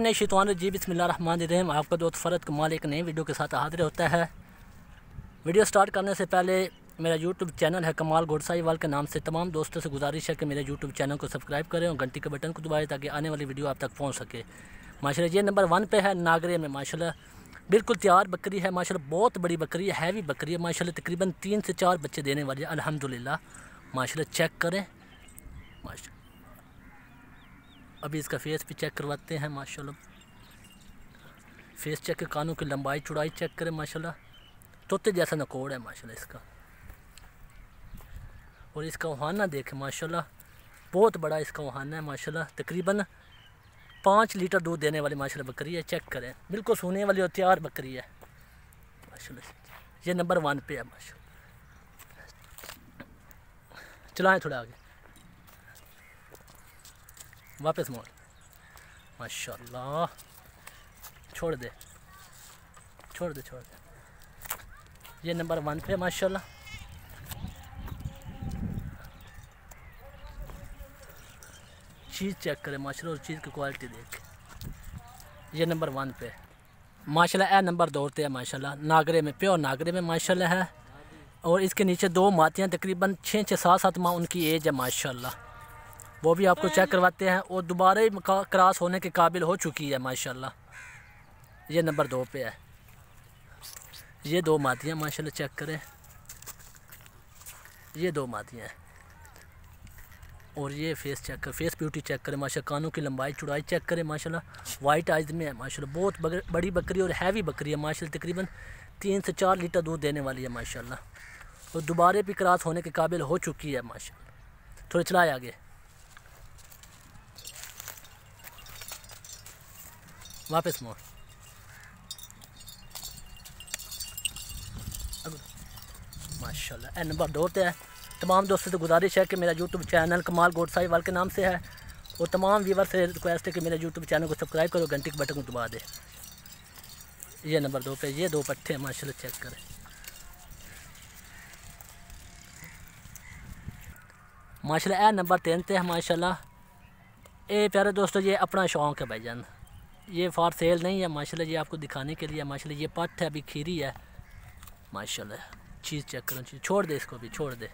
अपने शितवान जी रहीम आपका दोस्त फ़रत कमाल एक नई वीडियो के साथ हाजिर होता है वीडियो स्टार्ट करने से पहले मेरा यूट्यूब चैनल है कमाल वाल के नाम से तमाम दोस्तों से गुजारिश है कि मेरे यूट्यूब चैनल को सब्सक्राइब करें और घंटी के बटन को दबाएँ ताकि आने वाली वीडियो आप तक पहुँच सके माशा ये नंबर वन पे है नागरे में माशा बिल्कुल तैयार बकरी है माशा बहुत बड़ी बकरी है हैवी बकरी है माशा तकरीबन तीन से चार बच्चे देने वाली है अलहमदिल्ला माशा चेक करें माशा अभी इसका फेस भी चेक करवाते हैं माशाल्लाह फेस चेक के कानों की लंबाई चौड़ाई चेक करें माशाल्लाह तोते जैसा नकोड़ है माशाल्लाह इसका और इसका वहाना देखें माशाल्लाह बहुत बड़ा इसका वहाना है माशाल्लाह तकरीबन पाँच लीटर दूध देने वाली माशा बकरी है चेक करें बिल्कुल सोने वाली और तैयार बकरी है माशा ये नंबर वन पे है माशा चलाएं थोड़ा आगे वापस मोड़ माशाल्लाह छोड़ दे छोड़ दे छोड़ दे ये नंबर वन पे माशाल्लाह चीज़ चेक करें माशाल्लाह और चीज़ की क्वालिटी देख ये नंबर वन पे माशाल्लाह ए नंबर दौड़ते हैं माशाल्लाह नागरे में प्योर नागरे में माशाल्लाह है और इसके नीचे दो मातियाँ तकरीबन छः छः सात सात माँ उनकी एज है माशाल्लाह वो भी आपको चेक करवाते हैं और दोबारा ही क्रॉस होने के काबिल हो चुकी है माशाल्लाह ये नंबर दो पे है ये दो मातियाँ माशाल्लाह चेक करें ये दो मातियाँ हैं और ये फेस चेक कर फेस ब्यूटी चेक करें माशा कानों की लंबाई चुड़ाई चेक करें माशाल्लाह वाइट आइज में है माशाल्लाह बहुत बड़ी बकरी और हैवी बकरी है माशा तकरीबन तीन से चार लीटर दूध देने वाली है माशा और दोबारा भी क्रॉस होने के काबिल हो चुकी है माशा थोड़ा चलाए आगे वापस मोड़ माशाल्लाह नंबर दो पे है तमाम दोस्तों से गुजारिश है कि मेरा यूट्यूब चैनल कमाल गोड वाल के नाम से है और तमाम व्यूवर से रिक्वेस्ट है कि मेरे यूट्यूब चैनल को सब्सक्राइब करो घंटे के बटन को दबा दे ये नंबर दो पे ये दो पट्टे माशा चेक करें माशा ए नंबर तीन थे है माशा ए प्यारे दोस्तों ये अपना शौक है भाई जान ये फॉर सेल नहीं है माशाल्लाह ये आपको दिखाने के लिए माशाल्लाह ये पट है अभी खीरी है माशाल्लाह चीज़ चेक करो चीज़ छोड़ दे इसको भी छोड़ दे